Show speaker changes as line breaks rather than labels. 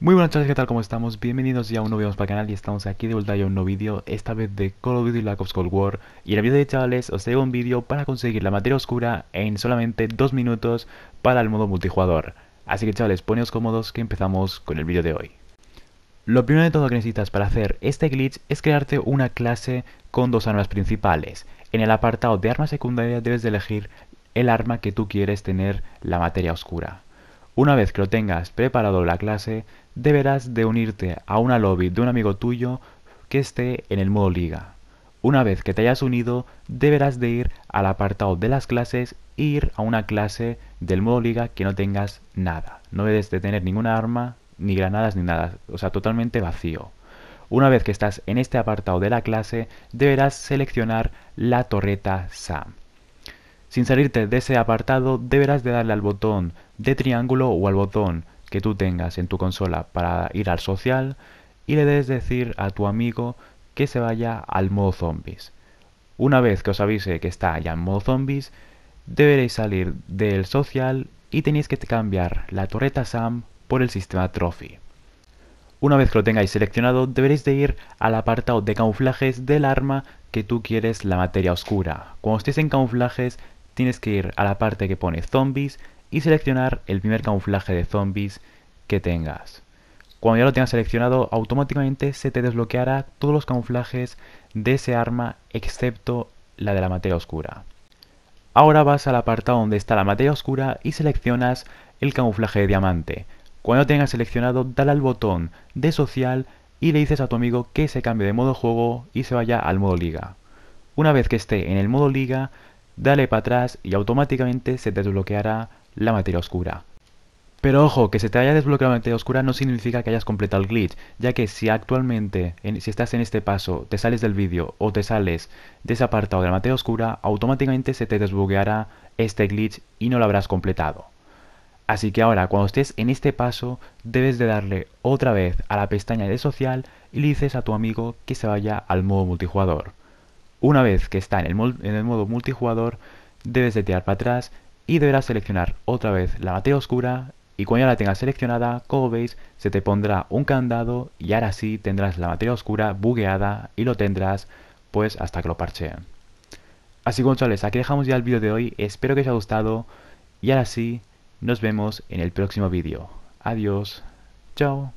Muy buenas chavales, ¿qué tal? ¿Cómo estamos? Bienvenidos ya a un nuevo video para el canal y estamos aquí de vuelta ya a un nuevo vídeo, esta vez de Call of Duty Black Ops Cold War. Y en el vídeo de chavales os traigo un vídeo para conseguir la materia oscura en solamente 2 minutos para el modo multijugador. Así que chavales, poneos cómodos que empezamos con el vídeo de hoy. Lo primero de todo que necesitas para hacer este glitch es crearte una clase con dos armas principales. En el apartado de armas secundarias debes de elegir el arma que tú quieres tener la materia oscura. Una vez que lo tengas preparado la clase, deberás de unirte a una lobby de un amigo tuyo que esté en el modo liga. Una vez que te hayas unido, deberás de ir al apartado de las clases e ir a una clase del modo liga que no tengas nada. No debes de tener ninguna arma, ni granadas, ni nada. O sea, totalmente vacío. Una vez que estás en este apartado de la clase, deberás seleccionar la torreta SAM. Sin salirte de ese apartado deberás de darle al botón de triángulo o al botón que tú tengas en tu consola para ir al social y le debes decir a tu amigo que se vaya al modo zombies. Una vez que os avise que está ya en modo zombies, deberéis salir del social y tenéis que cambiar la torreta SAM por el sistema Trophy. Una vez que lo tengáis seleccionado, deberéis de ir al apartado de camuflajes del arma que tú quieres la materia oscura. Cuando estés en camuflajes, tienes que ir a la parte que pone zombies y seleccionar el primer camuflaje de zombies que tengas. Cuando ya lo tengas seleccionado, automáticamente se te desbloqueará todos los camuflajes de ese arma excepto la de la materia oscura. Ahora vas al apartado donde está la materia oscura y seleccionas el camuflaje de diamante. Cuando tengas seleccionado, dale al botón de social y le dices a tu amigo que se cambie de modo juego y se vaya al modo liga. Una vez que esté en el modo liga, dale para atrás y automáticamente se te desbloqueará la materia oscura. Pero ojo, que se te haya desbloqueado la materia oscura no significa que hayas completado el glitch, ya que si actualmente, si estás en este paso, te sales del vídeo o te sales de ese apartado de la materia oscura, automáticamente se te desbloqueará este glitch y no lo habrás completado. Así que ahora, cuando estés en este paso, debes de darle otra vez a la pestaña de social y le dices a tu amigo que se vaya al modo multijugador. Una vez que está en el, modo multijugador, debes de tirar para atrás y deberás seleccionar otra vez la materia oscura y cuando ya la tengas seleccionada, como veis, se te pondrá un candado y ahora sí tendrás la materia oscura bugueada y lo tendrás pues hasta que lo parcheen. Así chavales, aquí dejamos ya el vídeo de hoy, espero que os haya gustado y ahora sí, nos vemos en el próximo vídeo. Adiós, chao.